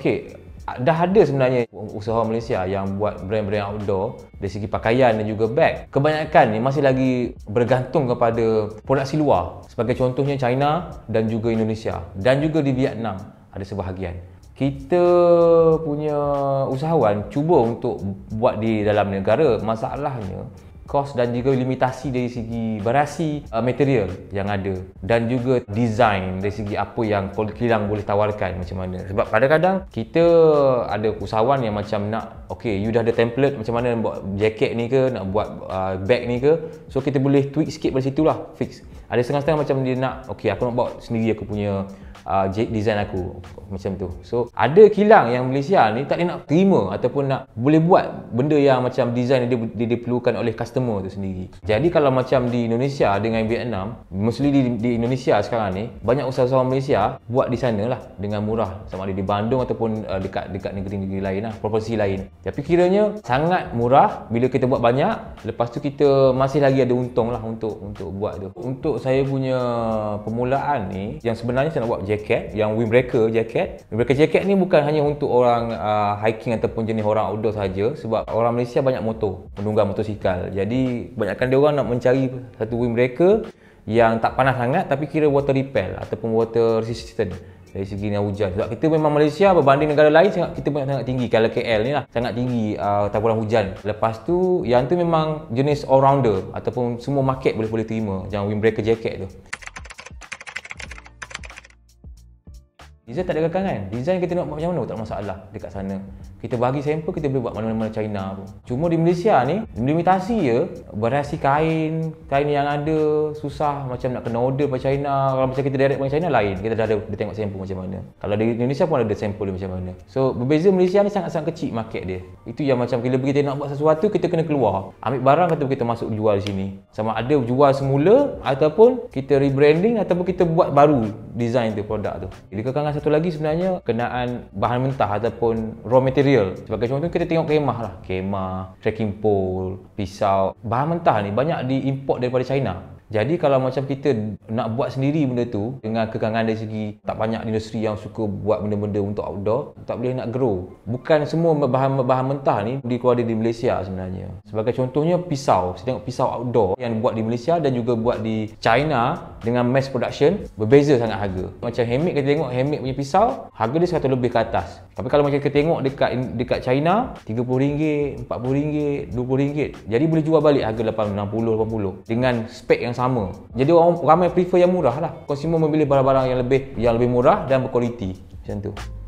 Okay, dah ada sebenarnya usaha Malaysia yang buat brand-brand outdoor dari segi pakaian dan juga bag. Kebanyakan ni masih lagi bergantung kepada produk si luar. Sebagai contohnya China dan juga Indonesia dan juga di Vietnam ada sebahagian. Kita punya usahawan cuba untuk buat di dalam negara. Masalahnya, kos dan juga limitasi dari segi variasi uh, material yang ada dan juga design dari segi apa yang kilang boleh tawarkan macam mana sebab kadang-kadang kita ada usahawan yang macam nak okay you dah ada template macam mana nak buat jacket ni ke nak buat uh, bag ni ke so kita boleh tweak sikit dari situ lah fix ada setengah-setengah macam dia nak okay aku nak buat sendiri aku punya uh, design aku macam tu so ada kilang yang Malaysia ni tak boleh nak terima ataupun nak boleh buat benda yang macam design dia, dia diperlukan oleh customer tu sendiri jadi kalau macam di Indonesia dengan Vietnam mostly di, di Indonesia sekarang ni banyak usaha-usaha Malaysia buat di sana lah dengan murah sama ada di Bandung ataupun uh, dekat dekat negeri-negeri lain lah proporsi lain tapi kiranya sangat murah bila kita buat banyak lepas tu kita masih lagi ada untung lah untuk untuk buat tu untuk saya punya permulaan ni yang sebenarnya saya nak buat jacket jaket yang windbreaker jaket windbreaker jaket ni bukan hanya untuk orang uh, hiking ataupun jenis orang outdoor saja sebab orang Malaysia banyak motor penunggang motosikal jadi kebanyakan dia orang nak mencari satu windbreaker yang tak panas sangat tapi kira water repel ataupun water resistant dari segi hujan sebab kita memang Malaysia berbanding negara lain sangat kita banyak sangat tinggi kalau KL ni lah sangat tinggi uh, ah, taburan hujan lepas tu yang tu memang jenis all rounder ataupun semua market boleh boleh terima yang windbreaker jacket tu Design tak ada kekangan. Design kita nak buat macam mana pun tak ada masalah dekat sana. Kita bagi sampel kita boleh buat mana-mana China pun. Cuma di Malaysia ni limitasi ya variasi kain, kain yang ada susah macam nak kena order dari China. Kalau macam kita direct dari China lain. Kita dah ada dia tengok sampel macam mana. Kalau di Indonesia pun ada sampel macam mana. So berbeza Malaysia ni sangat-sangat kecil market dia. Itu yang macam kita pergi nak buat sesuatu kita kena keluar. Ambil barang kata kita masuk jual di sini. Sama ada jual semula ataupun kita rebranding ataupun kita buat baru design tu produk tu. Jadi kekangan satu lagi sebenarnya kenaan bahan mentah ataupun raw material. Sebagai contoh kita tengok kemah lah. Kemah, trekking pole, pisau. Bahan mentah ni banyak diimport daripada China. Jadi kalau macam kita nak buat sendiri benda tu dengan kekangan dari segi tak banyak industri yang suka buat benda-benda untuk outdoor, tak boleh nak grow. Bukan semua bahan-bahan mentah ni dikeluar di Malaysia sebenarnya. Sebagai contohnya pisau. Saya tengok pisau outdoor yang buat di Malaysia dan juga buat di China dengan mass production berbeza sangat harga. Macam Hemik kita tengok Hemik punya pisau, harga dia satu lebih ke atas. Tapi kalau macam kita tengok dekat dekat China, RM30, RM40, RM20. Jadi boleh jual balik harga RM80, RM80 dengan spek yang sama. Jadi orang ramai prefer yang murah lah. Consumer memilih barang-barang yang lebih yang lebih murah dan berkualiti. Macam tu.